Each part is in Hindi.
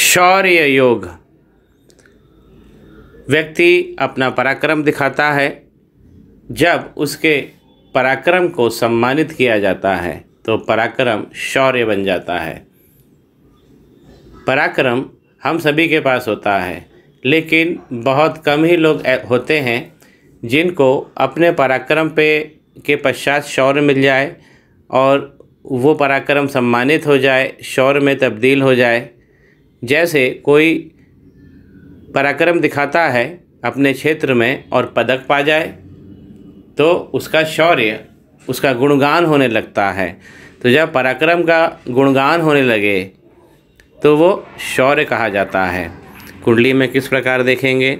शौर्य योग व्यक्ति अपना पराक्रम दिखाता है जब उसके पराक्रम को सम्मानित किया जाता है तो पराक्रम शौर्य बन जाता है पराक्रम हम सभी के पास होता है लेकिन बहुत कम ही लोग होते हैं जिनको अपने पराक्रम पे के पश्चात शौर्य मिल जाए और वो पराक्रम सम्मानित हो जाए शौर्य में तब्दील हो जाए जैसे कोई पराक्रम दिखाता है अपने क्षेत्र में और पदक पा जाए तो उसका शौर्य उसका गुणगान होने लगता है तो जब पराक्रम का गुणगान होने लगे तो वो शौर्य कहा जाता है कुंडली में किस प्रकार देखेंगे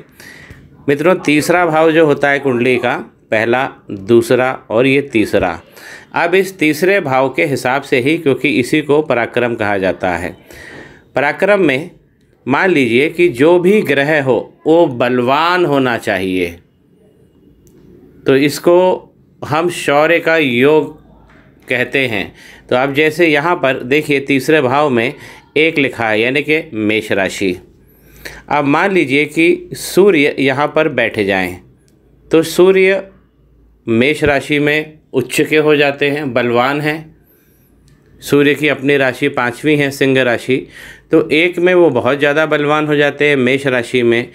मित्रों तीसरा भाव जो होता है कुंडली का पहला दूसरा और ये तीसरा अब इस तीसरे भाव के हिसाब से ही क्योंकि इसी को पराक्रम कहा जाता है पराक्रम में मान लीजिए कि जो भी ग्रह हो वो बलवान होना चाहिए तो इसको हम शौर्य का योग कहते हैं तो अब जैसे यहाँ पर देखिए तीसरे भाव में एक लिखा है यानी कि मेष राशि अब मान लीजिए कि सूर्य यहाँ पर बैठे जाएं तो सूर्य मेष राशि में उच्च के हो जाते हैं बलवान हैं सूर्य की अपनी राशि पाँचवीं है सिंह राशि तो एक में वो बहुत ज़्यादा बलवान हो जाते हैं मेष राशि में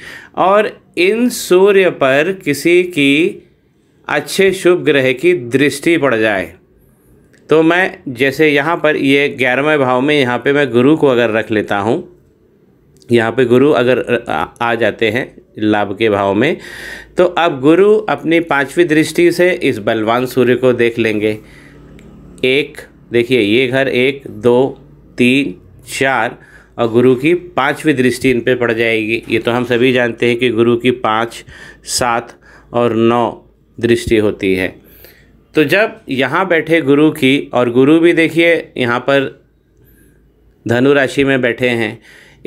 और इन सूर्य पर किसी की अच्छे शुभ ग्रह की दृष्टि पड़ जाए तो मैं जैसे यहाँ पर ये ग्यारहवें भाव में यहाँ पे मैं गुरु को अगर रख लेता हूँ यहाँ पे गुरु अगर आ जाते हैं लाभ के भाव में तो अब गुरु अपनी पांचवी दृष्टि से इस बलवान सूर्य को देख लेंगे एक देखिए ये घर एक दो तीन चार और गुरु की पांचवी दृष्टि इन पे पड़ जाएगी ये तो हम सभी जानते हैं कि गुरु की पाँच सात और नौ दृष्टि होती है तो जब यहाँ बैठे गुरु की और गुरु भी देखिए यहाँ पर धनु राशि में बैठे हैं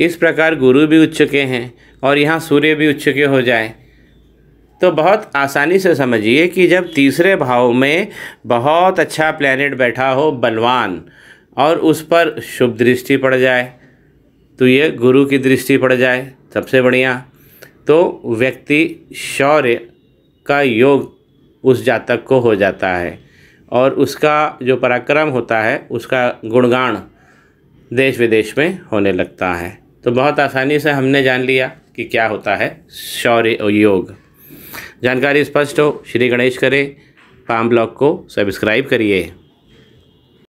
इस प्रकार गुरु भी उच्च के हैं और यहाँ सूर्य भी उच्च के हो जाए तो बहुत आसानी से समझिए कि जब तीसरे भाव में बहुत अच्छा प्लैनेट बैठा हो बलवान और उस पर शुभ दृष्टि पड़ जाए तो ये गुरु की दृष्टि पड़ जाए सबसे बढ़िया तो व्यक्ति शौर्य का योग उस जातक को हो जाता है और उसका जो पराक्रम होता है उसका गुणगान देश विदेश में होने लगता है तो बहुत आसानी से हमने जान लिया कि क्या होता है शौर्य योग जानकारी स्पष्ट हो श्री गणेश करें पाम ब्लॉग को सब्सक्राइब करिए